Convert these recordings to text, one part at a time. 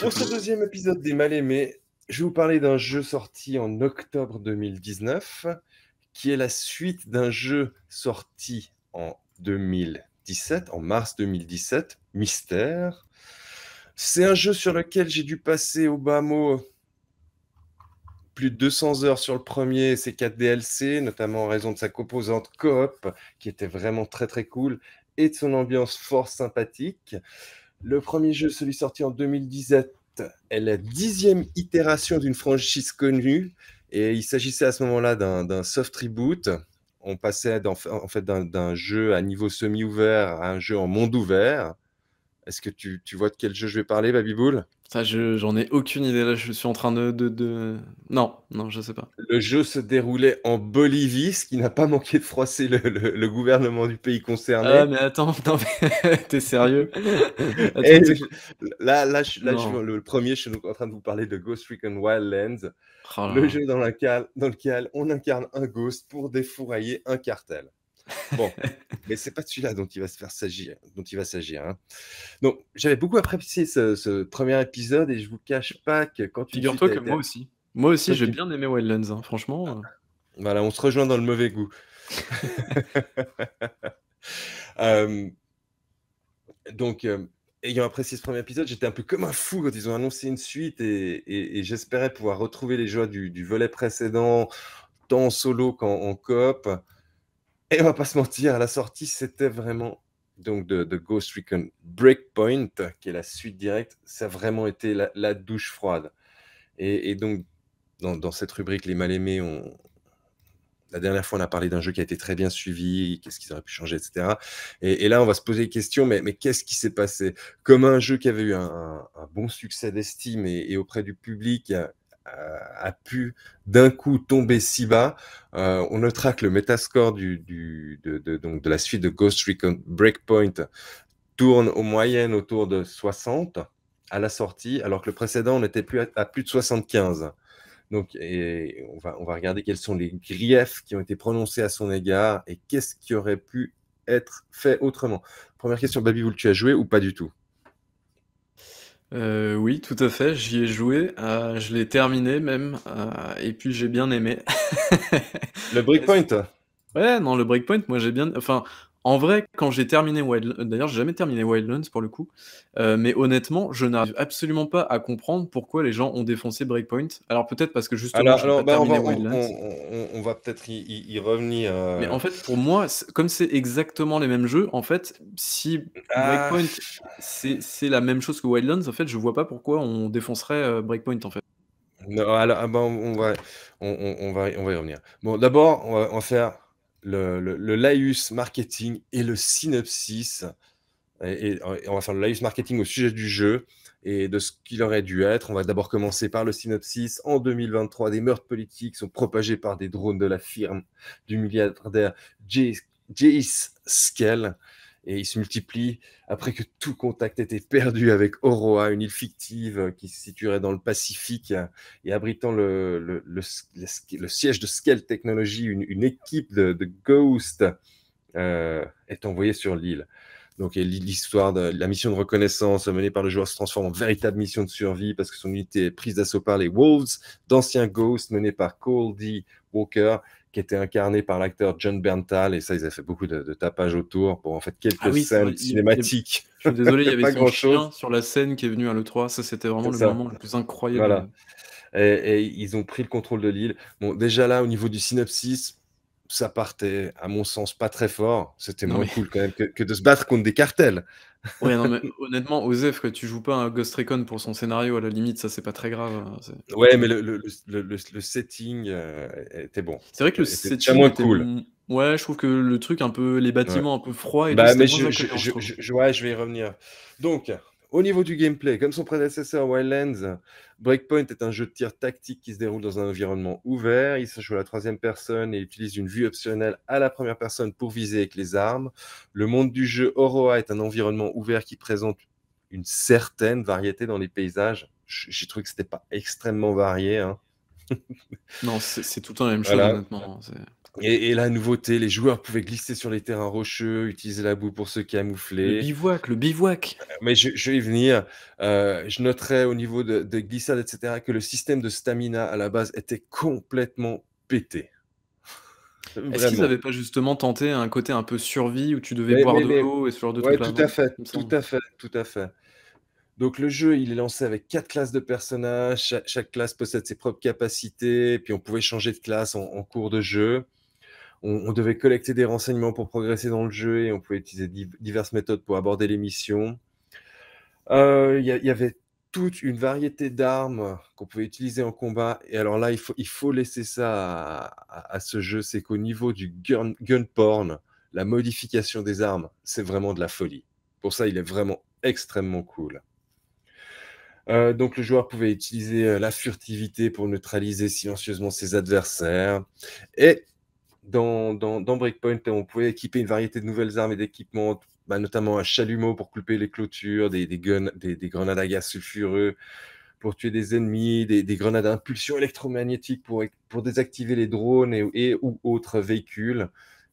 Pour ce deuxième épisode des Mal-Aimés, je vais vous parler d'un jeu sorti en octobre 2019, qui est la suite d'un jeu sorti en 2017, en mars 2017, Mystère. C'est un jeu sur lequel j'ai dû passer au bas mot plus de 200 heures sur le premier c ses 4 DLC, notamment en raison de sa composante coop, qui était vraiment très très cool, et de son ambiance fort sympathique. Le premier jeu, celui sorti en 2017, est la dixième itération d'une franchise connue. Et il s'agissait à ce moment-là d'un soft reboot. On passait en fait d'un jeu à niveau semi-ouvert à un jeu en monde ouvert. Est-ce que tu, vois de quel jeu je vais parler, Babiboule ça, j'en ai aucune idée. Là, je suis en train de, de, Non, non, je sais pas. Le jeu se déroulait en Bolivie, ce qui n'a pas manqué de froisser le, le, gouvernement du pays concerné. Ah, mais attends, t'es sérieux Là, là, je, là je, le premier, je suis en train de vous parler de Ghost Recon Wildlands, oh le jeu dans lequel, dans lequel on incarne un ghost pour défourailler un cartel. Bon, mais c'est pas celui-là dont il va se faire s'agir, dont il va s'agir. Hein. Donc, j'avais beaucoup apprécié ce, premier épisode et je vous cache pas que quand tu figure-toi que moi aussi, moi aussi, j'ai bien aimé Wildlands, hein, franchement. Euh. Voilà, on se rejoint dans le mauvais goût. Euh, donc, euh, ayant apprécié ce premier épisode, j'étais un peu comme un fou quand ils ont annoncé une suite et, j'espérais pouvoir retrouver les joies du, du, volet précédent, tant en solo qu'en coop. Et on va pas se mentir, à la sortie, c'était vraiment donc de, Ghost Recon Breakpoint, qui est la suite directe, ça a vraiment été la, douche froide. Et, donc, dans, cette rubrique, les mal-aimés, ont... la dernière fois, on a parlé d'un jeu qui a été très bien suivi, qu'est-ce qu'ils auraient pu changer, etc. Et, là, on va se poser des questions, mais, qu'est-ce qui s'est passé Comme un jeu qui avait eu un, bon succès d'estime et, auprès du public, a, pu d'un coup tomber si bas. Euh, on notera que le metascore de, donc de la suite de Ghost Recon Breakpoint tourne en moyenne autour de 60 à la sortie, alors que le précédent, n'était plus à, plus de 75. Donc, et on, va, regarder quels sont les griefs qui ont été prononcés à son égard et qu'est-ce qui aurait pu être fait autrement. Première question, Baby, vous tu as joué ou pas du tout euh, oui, tout à fait, j'y ai joué, euh, je l'ai terminé même, euh, et puis j'ai bien aimé. Le Breakpoint? ouais, non, le Breakpoint, moi j'ai bien enfin en vrai, quand j'ai terminé Wildlands, euh, d'ailleurs, j'ai jamais terminé Wildlands pour le coup, euh, mais honnêtement, je n'arrive absolument pas à comprendre pourquoi les gens ont défoncé Breakpoint. Alors peut-être parce que justement, bah, on, va, peut-être y, revenir. Euh. Mais en fait, pour moi, comme c'est exactement les mêmes jeux, en fait, si ah. Breakpoint c'est la même chose que Wildlands, en fait, je vois pas pourquoi on défoncerait Breakpoint en fait. alors, ah, bah, on, va, on, va, on va y revenir. Bon, d'abord, on va faire le, le, laïus marketing et le synopsis. Et, on va faire le laïus marketing au sujet du jeu et de ce qu'il aurait dû être. On va d'abord commencer par le synopsis. En 2023, des meurtres politiques sont propagés par des drones de la firme du milliardaire Jace Skell et il se multiplie après que tout contact était perdu avec Oroa, une île fictive euh, qui se situerait dans le Pacifique euh, et abritant le, siège de Scale Technology, une, équipe de, de Ghost euh, est envoyée sur l'île. Donc l'histoire de la mission de reconnaissance menée par le joueur se transforme en véritable mission de survie parce que son unité est prise d'assaut par les Wolves, d'anciens Ghosts menés par D. Walker qui était incarné par l'acteur John Berntal, et ça, ils avaient fait beaucoup de, tapage autour pour en fait quelques ah scènes cinématiques. je suis désolé, il y avait pas grand chien sur la scène qui est venue à l'E3, ça c'était vraiment le moment le plus incroyable. Et, ils ont pris le contrôle de l'île. Bon, déjà là, au niveau du synopsis, ça partait, à mon sens, pas très fort. C'était moins cool quand même que, de se battre contre des cartels ouais, non, mais honnêtement, Osef, tu joues pas un Ghost Recon pour son scénario, à la limite, ça c'est pas très grave. Hein, ouais, mais le, le, le, setting euh, était bon. C'est vrai que le setting moins cool. Ouais, je trouve que le truc un peu, les bâtiments un peu froids. Et bah, mais je, je, je, ouais, je vais y revenir. Donc, au niveau du gameplay, comme son prédécesseur Wildlands, Breakpoint est un jeu de tir tactique qui se déroule dans un environnement ouvert. Il se joue à la troisième personne et utilise une vue optionnelle à la première personne pour viser avec les armes. Le monde du jeu Oroa est un environnement ouvert qui présente une certaine variété dans les paysages. J'ai trouvé que c'était pas extrêmement varié. Hein. non, c'est tout le temps la même chose, honnêtement. Et, la nouveauté, les joueurs pouvaient glisser sur les terrains rocheux, utiliser la boue pour se camoufler. Le bivouac, le bivouac. Euh, mais je, vais y venir. Euh, je noterai au niveau de, de, glissades, etc., que le système de stamina à la base était complètement pété. Est-ce qu'ils n'avaient pas justement tenté un côté un peu survie où tu devais boire de l'eau et ce genre de trucs tout, à fait, tout à fait, tout à fait. Donc le jeu, il est lancé avec quatre classes de personnages. chaque classe possède ses propres capacités. Puis on pouvait changer de classe en cours de jeu on, devait collecter des renseignements pour progresser dans le jeu et on pouvait utiliser diverses méthodes pour aborder les missions. Euh, il y, avait toute une variété d'armes qu'on pouvait utiliser en combat. Et alors là, il faut, laisser ça à, ce jeu, c'est qu'au niveau du gun, porn, la modification des armes, c'est vraiment de la folie. Pour ça, il est vraiment extrêmement cool. Euh, donc le joueur pouvait utiliser euh, la furtivité pour neutraliser silencieusement ses adversaires. Et dans, Breakpoint, on pouvait équiper une variété de nouvelles armes et d'équipements, bah, notamment un chalumeau pour couper les clôtures, des, grenades à gaz sulfureux pour tuer des ennemis, des, grenades à impulsion électromagnétique pour, désactiver les drones et, autres véhicules.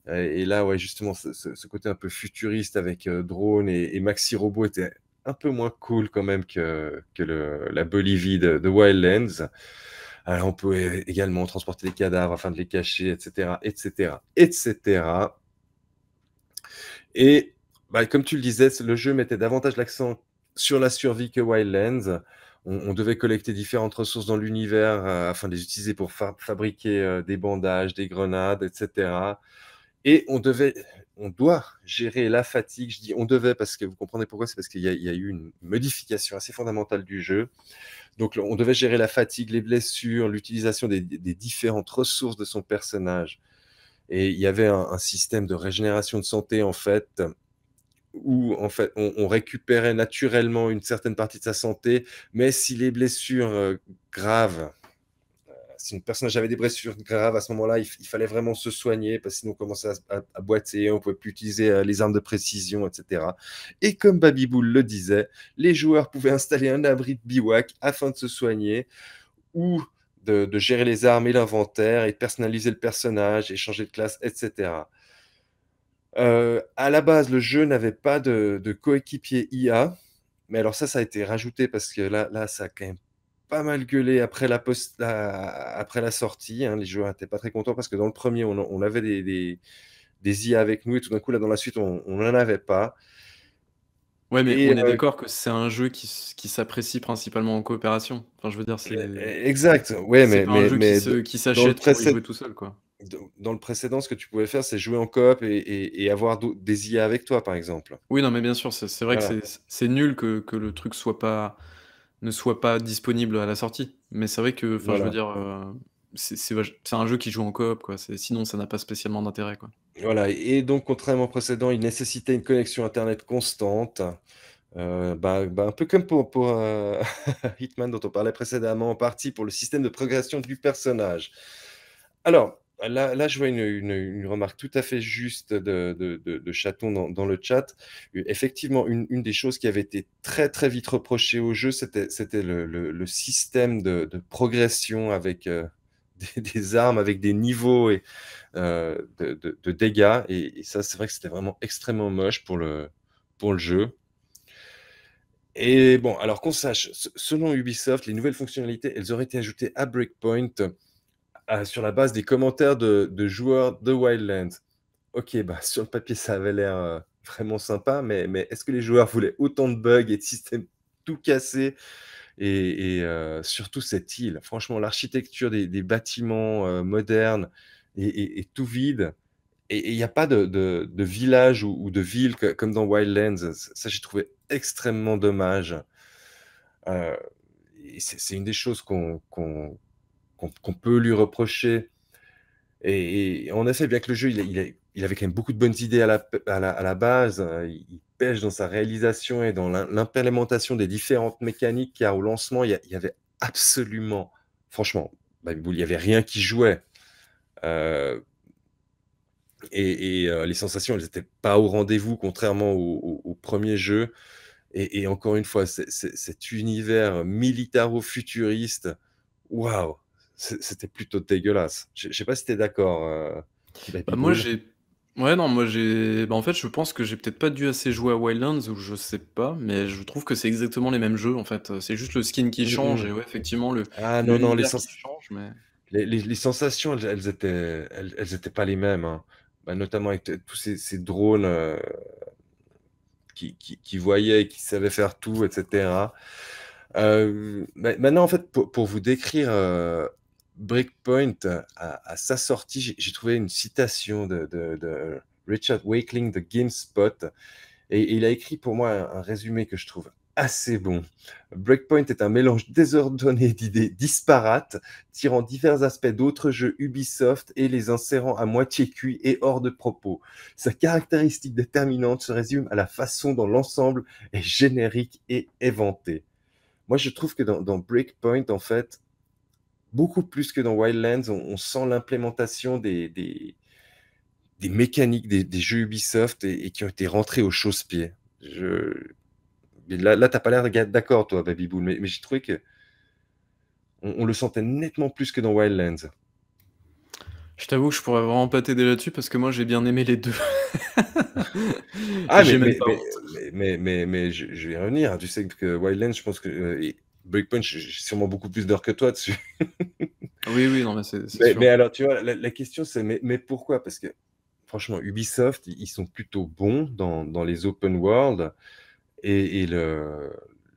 Euh, et là, justement, ce, côté un peu futuriste avec euh, drone et, maxi-robot était un peu moins cool quand même que, la Bolivie de, de Wildlands. Euh, on peut euh, également transporter des cadavres afin de les cacher, etc., etc., etc. Et bah, comme tu le disais, le jeu mettait davantage l'accent sur la survie que Wildlands. On, devait collecter différentes ressources dans l'univers euh, afin de les utiliser pour fabriquer des bandages, des grenades, etc. Et on devait on doit gérer la fatigue. Je dis on devait parce que vous comprenez pourquoi, c'est parce qu'il y, a eu une modification assez fondamentale du jeu. Donc on devait gérer la fatigue, les blessures, l'utilisation des, différentes ressources de son personnage. Et il y avait un, système de régénération de santé en fait où en fait on, récupérait naturellement une certaine partie de sa santé, mais si les blessures euh, graves si une personne avait des blessures graves à ce moment-là, il, fallait vraiment se soigner parce que sinon on commençait à, boiter, on ne pouvait plus utiliser euh, les armes de précision, etc. Et comme bull le disait, les joueurs pouvaient installer un abri de biwak afin de se soigner ou de, gérer les armes et l'inventaire et personnaliser le personnage et changer de classe, etc. Euh, à la base, le jeu n'avait pas de, coéquipier IA, mais alors ça, ça a été rajouté parce que là, là ça a quand même pas mal gueulé après la, après la sortie. Hein. les joueurs n'étaient pas très contents parce que dans le premier, on, avait des, des, des, IA avec nous et tout d'un coup, là, dans la suite, on n'en avait pas. Ouais, mais on est euh, d'accord que c'est un jeu qui, qui s'apprécie principalement en coopération. Enfin, je veux dire, c'est. Eh, eh, exact, ouais, mais. Pas mais, qui s'achète jouer tout seul, quoi. Dans le précédent, ce que tu pouvais faire, c'est jouer en coop et, et, avoir des IA avec toi, par exemple. Oui, non, mais bien sûr, c'est vrai que c'est nul que, que, le truc soit pas ne soit pas disponible à la sortie. Mais c'est vrai que, je veux dire, euh, c'est un jeu qui joue en coop, quoi. Sinon, ça n'a pas spécialement d'intérêt, quoi. Voilà. Et donc, contrairement au précédent, il nécessitait une connexion internet constante. Euh, bah, bah, un peu comme pour, pour euh, Hitman dont on parlait précédemment, en partie pour le système de progression du personnage. Alors, Là, je vois une, remarque tout à fait juste de, Chaton dans, le chat. Euh, effectivement, une, des choses qui avait été très très vite reprochée au jeu, c'était le, système de, progression avec euh, des, armes, avec des niveaux et, euh, de, dégâts. Et, ça, c'est vrai que c'était vraiment extrêmement moche pour le, pour le jeu. Et bon, alors qu'on sache, selon Ubisoft, les nouvelles fonctionnalités, elles auraient été ajoutées à Breakpoint sur la base des commentaires de, joueurs de Wildlands. Ok, bah, sur le papier, ça avait l'air euh, vraiment sympa, mais, mais est-ce que les joueurs voulaient autant de bugs et de systèmes tout cassés et, euh, surtout cette île. Franchement, l'architecture des, bâtiments euh, modernes est tout vide. Et il n'y a pas de, village ou, de ville comme dans Wildlands. Ça, j'ai trouvé extrêmement dommage. c'est une des choses qu'on qu'on peut lui reprocher. Et, et, on essaie, bien que le jeu, il, avait quand même beaucoup de bonnes idées à la, à la, base, il, pêche dans sa réalisation et dans l'implémentation des différentes mécaniques, car au lancement, il y, avait absolument, franchement, bah, il y avait rien qui jouait. Euh, et, euh, les sensations, elles n'étaient pas au rendez-vous, contrairement au, premier jeu. Et, encore une fois, cet univers militaro-futuriste, waouh, c'était plutôt dégueulasse. Je sais pas si tu es d'accord. Euh, bah, moi, j'ai. Ouais, non, moi j'ai. Bah, en fait, je pense que j'ai peut-être pas dû assez jouer à Wildlands ou je sais pas, mais je trouve que c'est exactement les mêmes jeux en fait. C'est juste le skin qui mm, mm, change mm. et ouais, effectivement, le. Ah non, non, les, les, sensations, elles, n'étaient étaient, elles, elles, étaient pas les mêmes. Hein. Bah, notamment avec tous ces, drones euh, qui, qui, qui, voyaient, qui savaient faire tout, etc. Euh, maintenant, en fait, pour, vous décrire Breakpoint, à, sa sortie, j'ai trouvé une citation de, Richard Wakeling de GameSpot, et, il a écrit pour moi un, résumé que je trouve assez bon. Breakpoint est un mélange désordonné d'idées disparates, tirant divers aspects d'autres jeux Ubisoft et les insérant à moitié cuits et hors de propos. Sa caractéristique déterminante se résume à la façon dont l'ensemble est générique et éventé. Moi, je trouve que dans Breakpoint, en fait, beaucoup plus que dans Wildlands. On, sent l'implémentation des, mécaniques des, jeux Ubisoft et, qui ont été rentrés aux chausse pied Je... Là, là tu n'as pas l'air d'accord, toi, Baby mais, mais j'ai trouvé que on, le sentait nettement plus que dans Wildlands. Je t'avoue que je pourrais vraiment pas t'aider là-dessus parce que moi j'ai bien aimé les deux. ah, mais mais mais, mais je, je vais revenir. Tu sais que Wildlands, je pense que. Euh, Breakpoint, j'ai sûrement beaucoup plus d'heures que toi dessus. oui, oui, non, mais c'est. Mais, mais, alors, tu vois, la, question, c'est mais, mais, pourquoi Parce que, franchement, Ubisoft, ils sont plutôt bons dans, dans les open world. Et, le,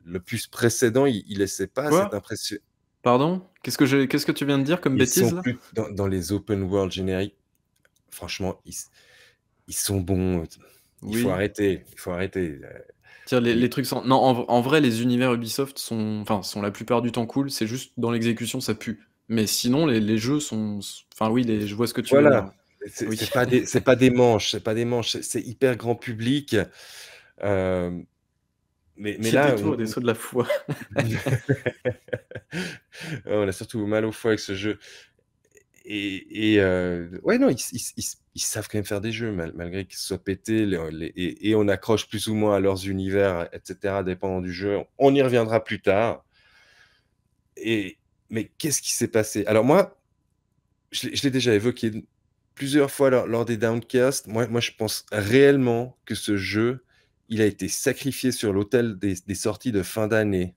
le plus précédent, il, ne laissait pas cette impression. Pardon Qu'est-ce que, qu'est-ce que tu viens de dire comme ils bêtise sont plus dans, dans, les open world génériques, franchement, ils, ils sont bons. Il faut arrêter. Il faut arrêter. Euh, les, trucs sont. Non, en, vrai, les univers Ubisoft sont, enfin, sont la plupart du temps cool. C'est juste dans l'exécution, ça pue. Mais sinon, les, les, jeux sont. Enfin, oui, je vois ce que tu veux dire. C'est pas, pas, des manches, c'est pas des manches, c'est hyper grand public. Euh, mais, mais là. des sauts de la foi. on a surtout mal au foie avec ce jeu et, euh, ouais, non, ils, savent quand même faire des jeux, malgré qu'ils soient pétés, et, on accroche plus ou moins à leurs univers, etc., dépendant du jeu. On y reviendra plus tard. Et, mais qu'est-ce qui s'est passé Alors moi, je, l'ai déjà évoqué plusieurs fois lors, des Downcasts, moi, moi, je pense réellement que ce jeu, il a été sacrifié sur l'autel des sorties de fin d'année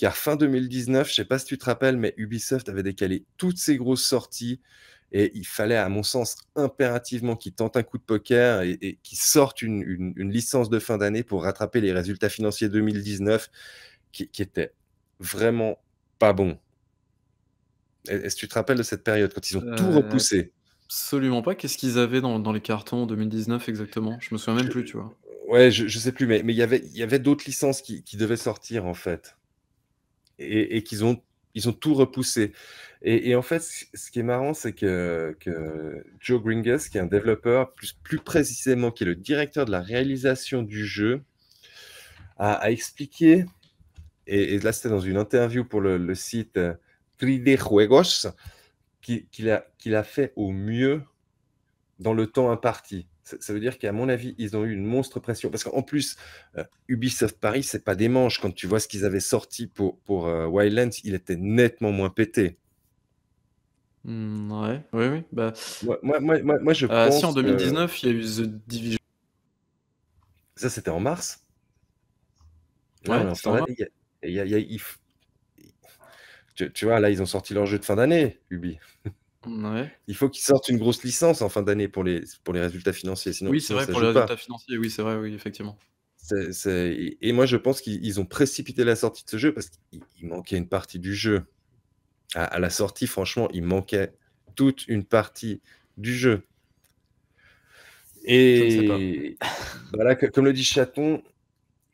car fin 2019, je ne sais pas si tu te rappelles, mais Ubisoft avait décalé toutes ses grosses sorties. Et il fallait, à mon sens, impérativement qu'ils tentent un coup de poker et, qu'ils sortent une, licence de fin d'année pour rattraper les résultats financiers 2019 qui, qui étaient vraiment pas bons. Est-ce que tu te rappelles de cette période quand ils ont tout euh, repoussé Absolument pas. Qu'est-ce qu'ils avaient dans, les cartons en 2019 exactement Je me souviens même plus, tu vois. Ouais, je, ne sais plus, mais il y avait, d'autres licences qui devaient sortir en fait et, qu'ils ont, tout repoussé. Et, en fait, ce qui est marrant, c'est que, Joe Gringas, qui est un développeur, plus, plus précisément, qui est le directeur de la réalisation du jeu, a, expliqué, et, là c'était dans une interview pour le, site 3D euh, Juegos, qu'il a, a fait au mieux dans le temps imparti. Ça veut dire qu'à mon avis, ils ont eu une monstre pression. Parce qu'en plus, euh, Ubisoft Paris, c'est pas des manches. Quand tu vois ce qu'ils avaient sorti pour, pour euh, Wildlands, il était nettement moins pété. Hmm, oui, oui. Bah. Moi, je pense euh, Si, en 2019, il y a eu The Division. Ça, c'était en mars Ouais, en tu, vois, là, ils ont sorti leur jeu de fin d'année, Ubisoft. Il faut qu'ils sortent une grosse licence en fin d'année pour les, pour les résultats financiers. Sinon, oui, c'est vrai, pour les résultats financiers, oui, c'est vrai, oui, effectivement. Et moi, je pense qu'ils ont précipité la sortie de ce jeu parce qu'il manquait une partie du jeu. À, la sortie, franchement, il manquait toute une partie du jeu. Et voilà, comme le dit Chaton,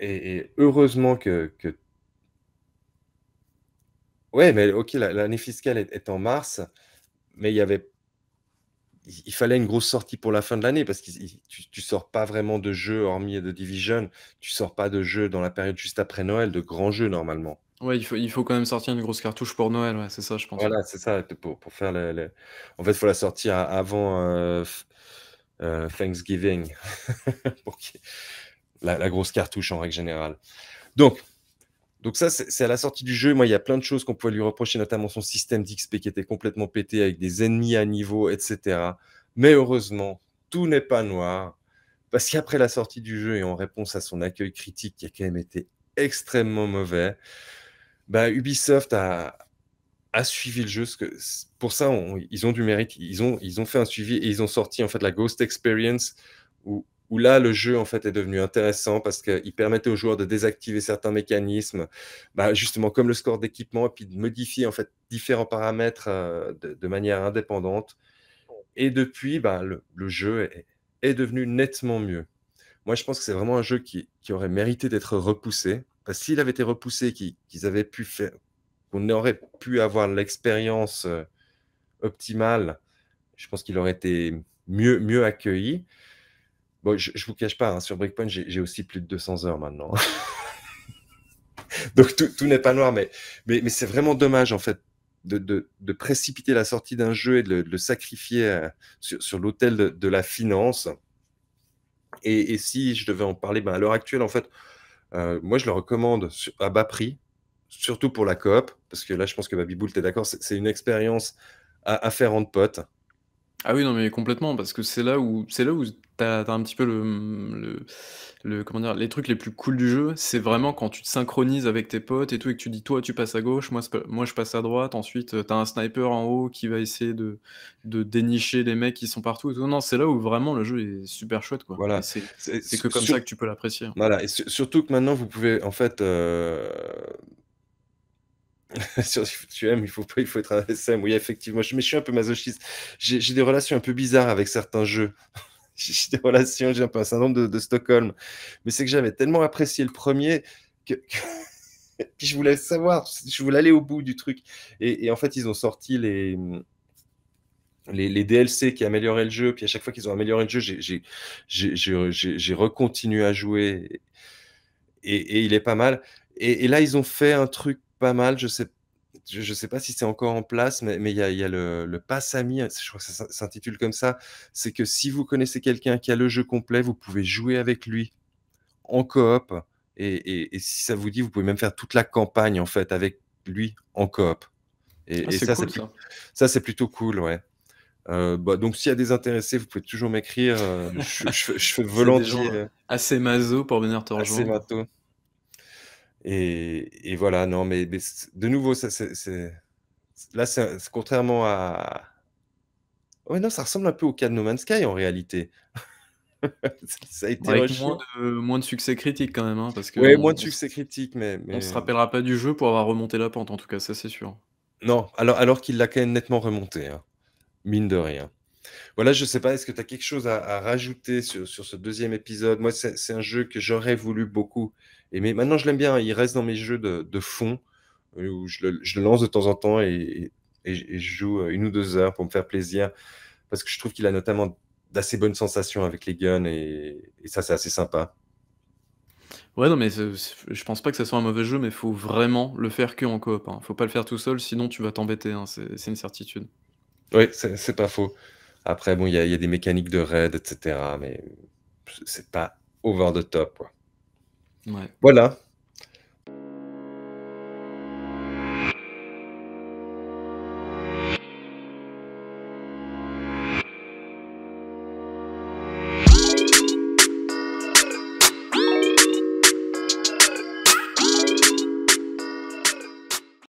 et, heureusement que, que, Ouais, mais ok, l'année fiscale est, en mars mais il y avait il fallait une grosse sortie pour la fin de l'année parce que tu, tu sors pas vraiment de jeux hormis de Division, tu sors pas de jeux dans la période juste après Noël, de grands jeux normalement. Ouais, il faut, il faut quand même sortir une grosse cartouche pour Noël, c'est ça, je pense. Voilà, c'est ça, pour, pour faire les, En fait, il faut la sortir avant euh, euh, Thanksgiving, pour la, la, grosse cartouche en règle générale. Donc, donc ça, c'est à la sortie du jeu. Moi, il y a plein de choses qu'on pouvait lui reprocher, notamment son système d'XP qui était complètement pété avec des ennemis à niveau, etc. Mais heureusement, tout n'est pas noir. Parce qu'après la sortie du jeu et en réponse à son accueil critique qui a quand même été extrêmement mauvais, bah, Ubisoft a, suivi le jeu. Que, pour ça, ils ont du mérite. Ils ont, ils ont fait un suivi et ils ont sorti en fait la Ghost Experience où où là, le jeu en fait est devenu intéressant parce qu'il permettait aux joueurs de désactiver certains mécanismes, bah, justement comme le score d'équipement, et puis de modifier en fait différents paramètres euh, de, manière indépendante. Et depuis, bah, le, jeu est, devenu nettement mieux. Moi, je pense que c'est vraiment un jeu qui, aurait mérité d'être repoussé. s'il avait été repoussé, qu'ils avaient pu faire, qu'on aurait pu avoir l'expérience euh, optimale, je pense qu'il aurait été mieux, mieux accueilli. Bon, je, ne vous cache pas, hein, sur Breakpoint, j'ai aussi plus de 200 heures maintenant. Donc tout, n'est pas noir, mais, c'est vraiment dommage en fait de, précipiter la sortie d'un jeu et de le, sacrifier euh, sur, sur l'autel de, la finance. Et, si je devais en parler, ben, à l'heure actuelle, en fait, euh, moi je le recommande à bas prix, surtout pour la coop, parce que là je pense que Baby tu d'accord, c'est une expérience à, à, faire entre potes. Ah oui, non, mais complètement, parce que c'est là où c'est là où t'as un petit peu le, le, comment dire, les trucs les plus cool du jeu, c'est vraiment quand tu te synchronises avec tes potes et tout, et que tu dis toi tu passes à gauche, moi, moi je passe à droite, ensuite euh, t'as un sniper en haut qui va essayer de, de dénicher les mecs qui sont partout et tout. Non, c'est là où vraiment le jeu est super chouette, quoi. Voilà. c'est que comme ça que tu peux l'apprécier. voilà. Et surtout que maintenant, vous pouvez, en fait, euh, tu aimes, il faut pas, il faut être un SM. Oui, effectivement, je, mais suis un peu masochiste. J'ai des relations un peu bizarres avec certains jeux. j'ai des relations, j'ai un peu un syndrome de, de Stockholm. Mais c'est que j'avais tellement apprécié le premier que, je voulais savoir, je voulais aller au bout du truc. Et, en fait, ils ont sorti les, les, DLC qui amélioraient le jeu. Puis à chaque fois qu'ils ont amélioré le jeu, j'ai recontinué à jouer. Et, il est pas mal. et là, ils ont fait un truc pas mal. Je sais, je, sais pas si c'est encore en place, mais il y, a, le, Passami, ami. Je crois que ça s'intitule comme ça. C'est que si vous connaissez quelqu'un qui a le jeu complet, vous pouvez jouer avec lui en coop. Et, si ça vous dit, vous pouvez même faire toute la campagne en fait avec lui en coop. Et, ah, ça, c'est ça. c'est plutôt cool, ouais. Euh, bah, donc, s'il y a des intéressés, vous pouvez toujours m'écrire. Euh, je, fais volontiers. Euh, assez maso pour venir te rejoindre. Et, voilà, non, mais, de nouveau, ça, là, c'est contrairement à. Ouais, non, ça ressemble un peu au cas de No Man's Sky en réalité. ça a été moins de, succès critique quand même. Hein, parce que moins de succès critique, mais, mais, On se euh rappellera pas du jeu pour avoir remonté la pente, en tout cas, ça c'est sûr. Non, alors, alors qu'il l'a quand même nettement remonté, hein, mine de rien. Voilà, je ne sais pas, est-ce que tu as quelque chose à, rajouter sur, ce deuxième épisode Moi, c'est un jeu que j'aurais voulu beaucoup mais maintenant, je l'aime bien. Il reste dans mes jeux de, fond euh, où je le, lance de temps en temps et, je joue euh, une ou deux heures pour me faire plaisir parce que je trouve qu'il a notamment d'assez bonnes sensations avec les guns et, ça, c'est assez sympa. Ouais, non, mais je pense pas que ce soit un mauvais jeu, mais il faut vraiment le faire que en coop. Hein. Faut pas le faire tout seul, sinon tu vas t'embêter. Hein. C'est une certitude. Oui, c'est pas faux. Après, bon, il y, y, a des mécaniques de raid, etc. Mais c'est pas over the top. Quoi. Voilà.